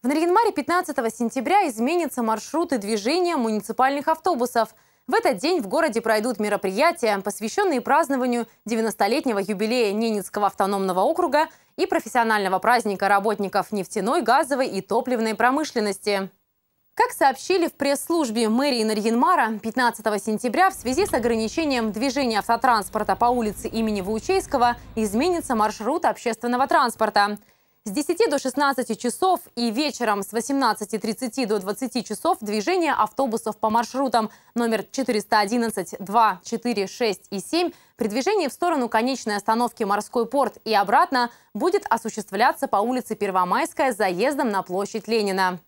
В Нарьянмаре 15 сентября изменятся маршруты движения муниципальных автобусов. В этот день в городе пройдут мероприятия, посвященные празднованию 90-летнего юбилея Ненецкого автономного округа и профессионального праздника работников нефтяной, газовой и топливной промышленности. Как сообщили в пресс-службе мэрии Нарьинмара, 15 сентября в связи с ограничением движения автотранспорта по улице имени Ваучейского изменится маршрут общественного транспорта – с 10 до 16 часов и вечером с 18.30 до 20 часов движение автобусов по маршрутам номер 411, 2, 4, 6 и 7 при движении в сторону конечной остановки «Морской порт» и обратно будет осуществляться по улице Первомайская заездом на площадь Ленина.